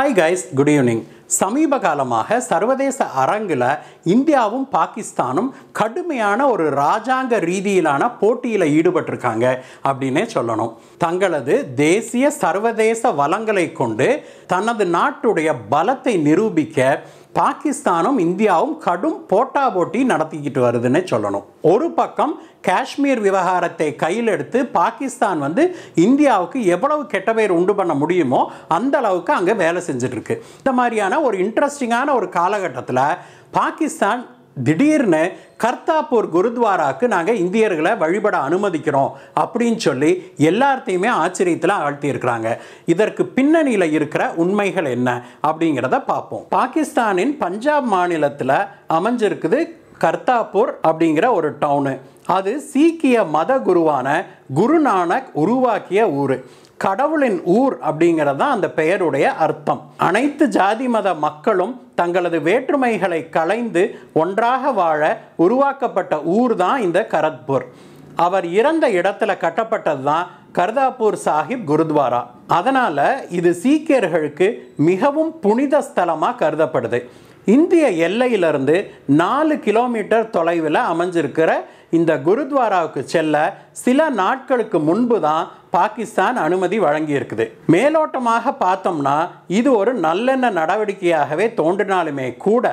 hi guys good evening சமீப காலமாக சர்வதேச அரங்கில் இந்தியாவும் பாகிஸ்தானும் கடுமையான ஒரு ராஜாங்க ரீதியிலான போட்டியில் ஈடுபட்டிருக்காங்க அப்படின்னே சொல்லணும் தங்களது தேசிய சர்வதேச வளங்களை கொண்டு தனது நாட்டுடைய பலத்தை நிரூபிக்க பாகிஸ்தானும் இந்தியாவும் கடும் போட்டா போட்டி நடத்திக்கிட்டு வருதுன்னு சொல்லணும் ஒரு பக்கம் காஷ்மீர் விவகாரத்தை கையில் எடுத்து பாகிஸ்தான் வந்து இந்தியாவுக்கு எவ்வளவு கெட்ட பேர் உண்டு பண்ண முடியுமோ அந்த அளவுக்கு அங்கே வேலை செஞ்சிட்ருக்கு இந்த மாதிரியான ஒரு இன்ட்ரெஸ்டிங்கான ஒரு காலகட்டத்தில் பாகிஸ்தான் திடீர்னு கர்த்தாப்பூர் குருத்வாராக்கு நாங்கள் இந்தியர்களை வழிபட அனுமதிக்கிறோம் அப்படின்னு சொல்லி எல்லார்த்தையுமே ஆச்சரியத்தில் ஆழ்த்தியிருக்கிறாங்க இதற்கு பின்னணியில் இருக்கிற உண்மைகள் என்ன அப்படிங்கிறத பார்ப்போம் பாகிஸ்தானின் பஞ்சாப் மாநிலத்தில் அமைஞ்சிருக்குது கர்த்தாப்பூர் அப்படிங்கிற ஒரு டவுனு அது சீக்கிய மத குருவான குருநானக் உருவாக்கிய ஊர் கடவுளின் ஊர் அப்படிங்கிறது தான் அந்த பெயருடைய அர்த்தம் அனைத்து ஜாதி மத மக்களும் தங்களது வேற்றுமைகளை களைந்து ஒன்றாக வாழ உருவாக்கப்பட்ட ஊர் தான் இந்த கரத்பூர் அவர் இறந்த இடத்துல கட்டப்பட்டது தான் கர்தாப்பூர் சாஹிப் குருத்வாரா அதனால் இது சீக்கியர்களுக்கு மிகவும் புனித ஸ்தலமாக கருதப்படுது இந்திய எல்லையிலிருந்து நாலு கிலோமீட்டர் தொலைவில் அமைஞ்சிருக்கிற இந்த குருத்வாராவுக்கு செல்ல சில நாட்களுக்கு முன்பு தான் பாகிஸ்தான் அனுமதி வழங்கியிருக்குது மேலோட்டமாக பார்த்தோம்னா இது ஒரு நல்லெண்ண நடவடிக்கையாகவே தோன்றினாலுமே கூட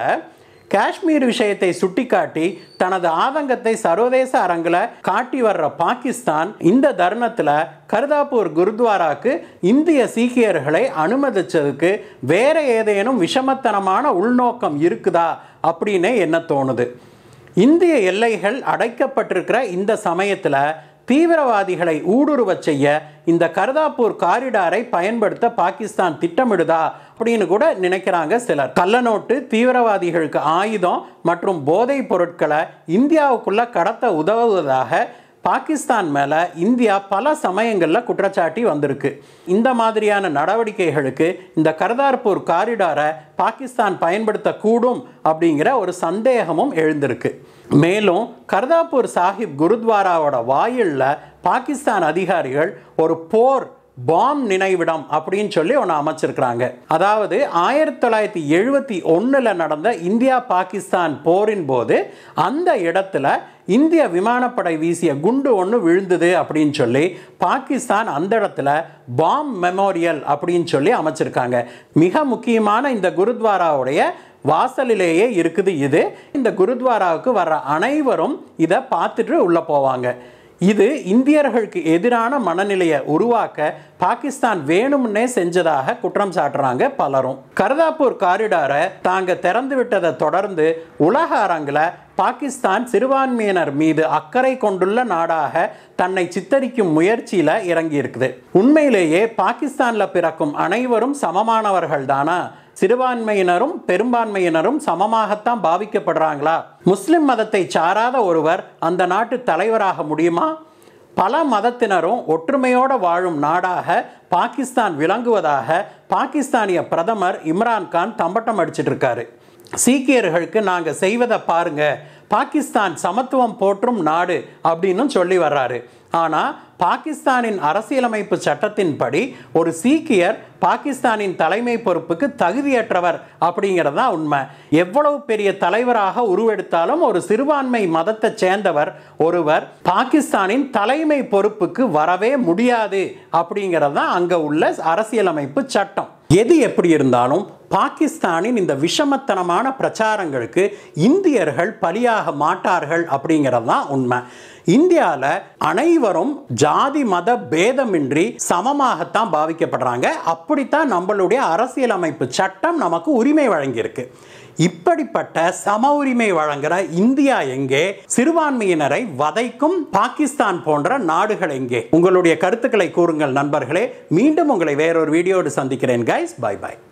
காஷ்மீர் விஷயத்தை சுட்டிக்காட்டி தனது ஆதங்கத்தை சர்வதேச அரங்கில் காட்டி வர்ற பாகிஸ்தான் இந்த தருணத்தில் கர்தாப்பூர் குருத்வாராக்கு இந்திய சீக்கியர்களை அனுமதித்ததுக்கு வேற ஏதேனும் விஷமத்தனமான உள்நோக்கம் இருக்குதா அப்படின்னு என்ன தோணுது இந்திய எல்லைகள் அடைக்கப்பட்டிருக்கிற இந்த சமயத்தில் தீவிரவாதிகளை ஊடுருவ செய்ய இந்த கர்தாப்பூர் காரிடாரை பயன்படுத்த பாகிஸ்தான் திட்டமிடுதா அப்படின்னு கூட நினைக்கிறாங்க சிலர் கள்ளநோட்டு தீவிரவாதிகளுக்கு ஆயுதம் மற்றும் போதைப் பொருட்களை இந்தியாவுக்குள்ள கடத்த உதவுவதாக பாகிஸ்தான் மேலே இந்தியா பல சமயங்களில் குற்றச்சாட்டி வந்திருக்கு இந்த மாதிரியான நடவடிக்கைகளுக்கு இந்த கர்தார்பூர் காரிடாரை பாகிஸ்தான் பயன்படுத்தக்கூடும் அப்படிங்கிற ஒரு சந்தேகமும் எழுந்திருக்கு மேலும் கர்தாபூர் சாஹிப் குருத்வாராவோட வாயிலில் பாகிஸ்தான் அதிகாரிகள் ஒரு போர் பாம் நினைவிடம் அப்படின்னு சொல்லி ஒன்று அமைச்சிருக்கிறாங்க அதாவது ஆயிரத்தி தொள்ளாயிரத்தி எழுபத்தி ஒன்றில் நடந்த இந்தியா பாகிஸ்தான் போரின் போது அந்த இடத்துல இந்திய விமானப்படை வீசிய குண்டு ஒன்று விழுந்தது அப்படின்னு சொல்லி பாகிஸ்தான் அந்த இடத்துல பாம் மெமோரியல் அப்படின்னு சொல்லி அமைச்சிருக்காங்க மிக முக்கியமான இந்த குருத்வாராவுடைய வாசலிலேயே இருக்குது இது இந்த குருத்வாராவுக்கு வர்ற அனைவரும் இதை பார்த்துட்டு உள்ளே போவாங்க இது இந்தியர்களுக்கு எதிரான மனநிலையை உருவாக்க பாகிஸ்தான் வேணும்னே செஞ்சதாக குற்றம் சாட்டுறாங்க பலரும் கர்தாப்பூர் காரிடாரை தாங்க திறந்து விட்டதை தொடர்ந்து உலக அரங்கில் பாகிஸ்தான் சிறுபான்மையினர் மீது அக்கறை கொண்டுள்ள நாடாக தன்னை சித்தரிக்கும் முயற்சியில் இறங்கியிருக்குது உண்மையிலேயே பாகிஸ்தானில் பிறக்கும் அனைவரும் சமமானவர்கள் தானா சிறுபான்மையினரும் பெரும்பான்மையினரும் சமமாகத்தான் பாவிக்கப்படுறாங்களா முஸ்லிம் மதத்தை சாராத ஒருவர் அந்த நாட்டு தலைவராக முடியுமா பல மதத்தினரும் ஒற்றுமையோடு வாழும் நாடாக பாகிஸ்தான் விளங்குவதாக பாகிஸ்தானிய பிரதமர் இம்ரான்கான் தம்பட்டம் அடிச்சிட்டு இருக்காரு சீக்கியர்களுக்கு நாங்கள் செய்வதை பாருங்கள் பாகிஸ்தான் சமத்துவம் போற்றும் நாடு அப்படின்னு சொல்லி வர்றாரு ஆனால் பாகிஸ்தானின் அரசியலமைப்பு சட்டத்தின்படி ஒரு சீக்கியர் பாகிஸ்தானின் தலைமை பொறுப்புக்கு தகுதியற்றவர் அப்படிங்கிறது தான் உண்மை எவ்வளவு பெரிய தலைவராக உருவெடுத்தாலும் ஒரு சிறுபான்மை மதத்தை சேர்ந்தவர் ஒருவர் பாகிஸ்தானின் தலைமை பொறுப்புக்கு வரவே முடியாது அப்படிங்கிறது தான் அங்கே உள்ள அரசியலமைப்பு சட்டம் எது எப்படி இருந்தாலும் பாகிஸ்தானின் இந்த விஷமத்தனமான பிரச்சாரங்களுக்கு இந்தியர்கள் பலியாக மாட்டார்கள் அப்படிங்கிறது தான் உண்மை இந்தியாவில் அனைவரும் ஜாதி மத பேதமின்றி சமமாகத்தான் பாவிக்கப்படுறாங்க அப்படித்தான் நம்மளுடைய அரசியலமைப்பு சட்டம் நமக்கு உரிமை வழங்கியிருக்கு இப்படிப்பட்ட சம உரிமை வழங்குகிற இந்தியா எங்கே சிறுபான்மையினரை வதைக்கும் பாகிஸ்தான் போன்ற நாடுகள் எங்கே உங்களுடைய கருத்துக்களை கூறுங்கள் நண்பர்களே மீண்டும் உங்களை வேறொரு வீடியோடு சந்திக்கிறேன் கைஸ் பாய் பாய்